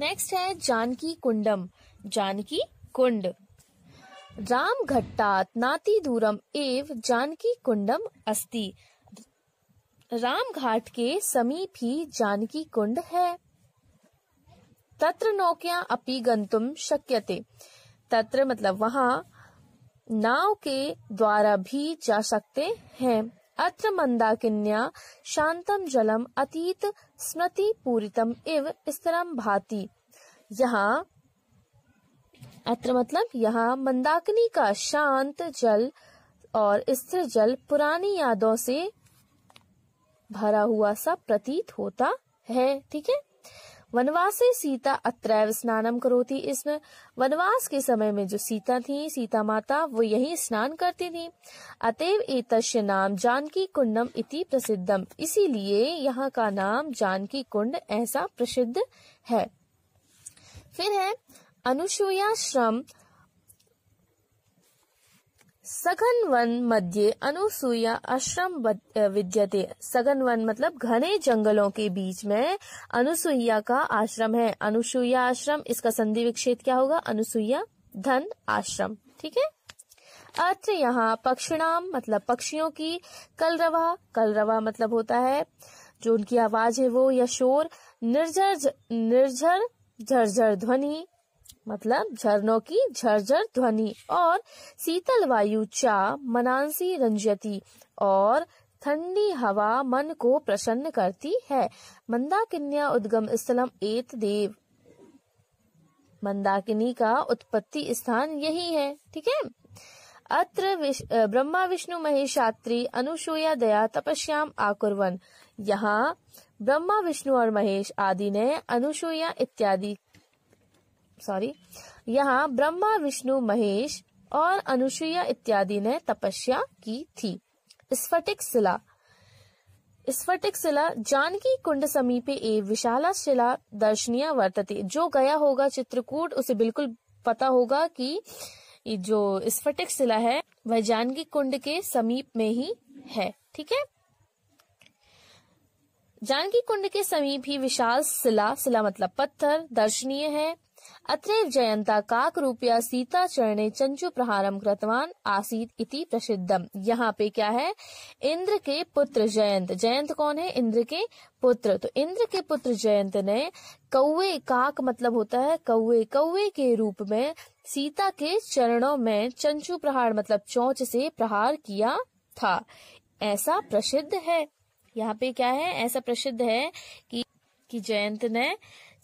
next है जानकी कुंडम जानकी कुंड राम घट्टात नाती दूरम एव जानकी कुंडम अस्ति राम घाट के समीप ही जानकी कुंड है तत्र नौकिया अपि गंतुम शक्यते तत्र मतलब वहाँ नाव के द्वारा भी जा सकते हैं अत्र मंदाकिन्या शांतम जलम अतीत स्मृति पूरितम इव स्तरम भाति यहाँ अत्र मतलब यहाँ मंदाकिनी का शांत जल और स्थिर जल पुरानी यादों से भरा हुआ सा प्रतीत होता है ठीक है वनवासे सीता अत्रैव स्नान करोती इसमें वनवास के समय में जो सीता थी सीता माता वो यही स्नान करती थी अतएव एतस्य नाम जानकी कुंडम इति प्रसिद्धम इसीलिए यहाँ का नाम जानकी कुंड ऐसा प्रसिद्ध है फिर है अनुसूया श्रम सघन वन मध्य अनुसुईया आश्रम विद्यते सघन वन मतलब घने जंगलों के बीच में अनुसुईया का आश्रम है अनुसुईया आश्रम इसका संधि विक्षेद क्या होगा अनुसुईया धन आश्रम ठीक है अर्थ यहाँ पक्षिणाम मतलब पक्षियों की कलरवा कलरवा मतलब होता है जो उनकी आवाज है वो या शोर निर्जर निर्जर झरझर ध्वनि मतलब झरनों की झरझर ध्वनि और शीतल वायु चा मनांसी रंजती और ठंडी हवा मन को प्रसन्न करती है मंदाकिन्या उद्गम स्थलम एत देव मंदाकिनी का उत्पत्ति स्थान यही है ठीक है अत्र विश, ब्रह्मा विष्णु महेशात्री अनुसूया दया तपस्याम आकुर्वन यहाँ ब्रह्मा विष्णु और महेश आदि ने अनुसूया इत्यादि सॉरी यहाँ ब्रह्मा विष्णु महेश और अनुसुईया इत्यादि ने तपस्या की थी स्फटिक शिला स्फटिक शिला जानकी कुंड समीपे ए विशाला शिला दर्शनीय वर्तते जो गया होगा चित्रकूट उसे बिल्कुल पता होगा कि जो स्फटिक शिला है वह जानकी कुंड के समीप में ही है ठीक है जानकी कुंड के समीप ही विशाल शिला शिला मतलब पत्थर दर्शनीय है अत्रैव काक रूपया सीता चरणे चंचु प्रहारम कृतवान आसीत इति प्रसिद्धम यहाँ पे क्या है इंद्र के पुत्र जयंत जयंत कौन है इंद्र के पुत्र तो इंद्र के पुत्र जयंत ने कौए काक मतलब होता है कौए कौए के रूप में सीता के चरणों में चंचु प्रहार मतलब चौच से प्रहार किया था ऐसा प्रसिद्ध है यहाँ पे क्या है ऐसा प्रसिद्ध है कि कि जयंत ने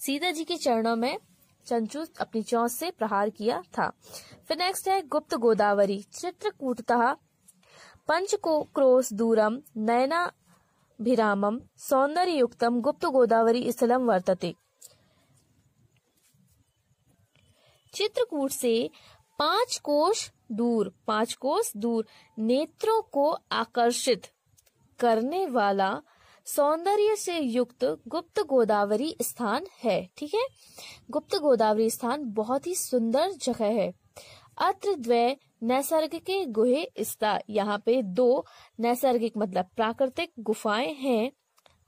सीता जी के चरणों में चंचू अपनी चौंस से प्रहार किया था फिर नेक्स्ट है गुप्त गोदावरी चित्रकूटतः पंच को क्रोश दूरम नयना भिरामम सौंदर्य युक्तम गुप्त गोदावरी स्थलम वर्तते चित्रकूट से पांच कोश दूर पांच कोश दूर नेत्रों को आकर्षित करने वाला सौंदर्य से युक्त गुप्त गोदावरी स्थान है ठीक है गुप्त गोदावरी स्थान बहुत ही सुंदर जगह है अत्र द्वय नैसर्ग के गुहे स्था यहाँ पे दो नैसर्गिक मतलब प्राकृतिक गुफाएं हैं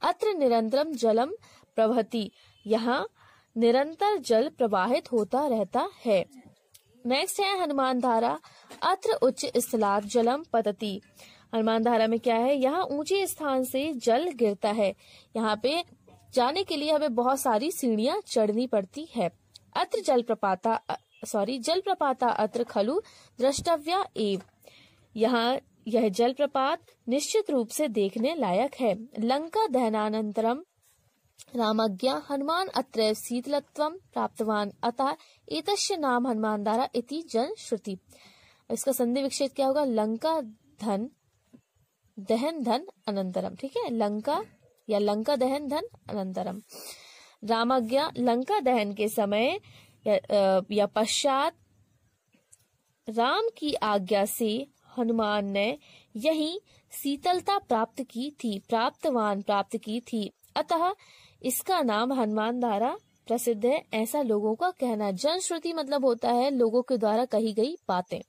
अत्र निरंतरम जलम प्रभति यहाँ निरंतर जल प्रवाहित होता रहता है नेक्स्ट है हनुमान धारा अत्र उच्च स्थला जलम पतती हनुमान धारा में क्या है यहाँ ऊंचे स्थान से जल गिरता है यहाँ पे जाने के लिए हमें बहुत सारी सीढ़ियां चढ़नी पड़ती है अत्र जल प्रपाता सॉरी जल प्रपाता अत्र खलु द्रष्टव्या एव यहाँ यह जलप्रपात निश्चित रूप से देखने लायक है लंका दहनानंतरम रामज्ञा हनुमान अत्र शीतलत्व प्राप्तवान अतः एतस्य नाम हनुमान दारा इति जन श्रुति इसका संधि विक्षेद क्या होगा लंका धन दहन धन अनंतरम ठीक है लंका या लंका दहन धन अनंतरम रामाज्ञा लंका दहन के समय या, या पश्चात राम की आज्ञा से हनुमान ने यही शीतलता प्राप्त की थी प्राप्तवान प्राप्त की थी अतः इसका नाम हनुमान धारा प्रसिद्ध है ऐसा लोगों का कहना जनश्रुति मतलब होता है लोगों के द्वारा कही गई बातें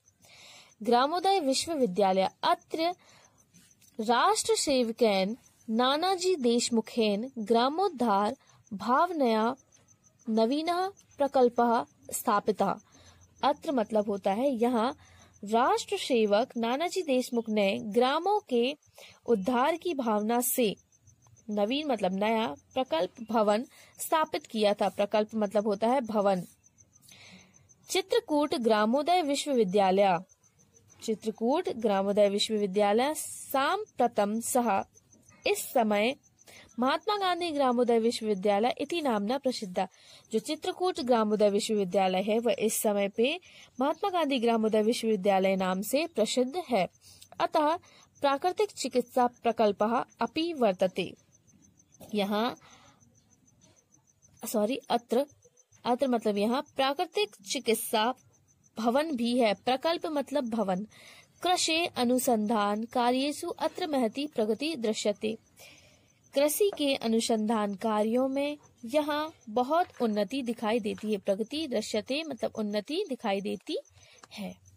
ग्रामोदय विश्वविद्यालय अत्र राष्ट्र सेवकैन नानाजी देशमुखेन ग्रामोद्धार भावनया नवीन प्रकल्प स्थापिता अत्र मतलब होता है यहाँ राष्ट्र सेवक नानाजी देशमुख ने ग्रामों के उद्धार की भावना से नवीन मतलब नया प्रकल्प भवन स्थापित किया था प्रकल्प मतलब होता है भवन चित्रकूट ग्रामोदय विश्वविद्यालय चित्रकूट ग्रामोदय विश्वविद्यालय साम प्रथम सह इस समय महात्मा गांधी ग्रामोदय विश्वविद्यालय इति नामना प्रसिद्ध जो चित्रकूट ग्रामोदय विश्वविद्यालय है वह इस समय पे महात्मा गांधी ग्रामोदय विश्वविद्यालय नाम से प्रसिद्ध है अतः प्राकृतिक चिकित्सा प्रकल्प अपि वर्तते यहाँ सॉरी अत्र अत्र मतलब यहाँ प्राकृतिक चिकित्सा भवन भी है प्रकल्प मतलब भवन कृषि अनुसंधान कार्येषु अत्र महती प्रगति दृश्यते कृषि के अनुसंधान कार्यों में यहाँ बहुत उन्नति दिखाई देती है प्रगति दृश्यते मतलब उन्नति दिखाई देती है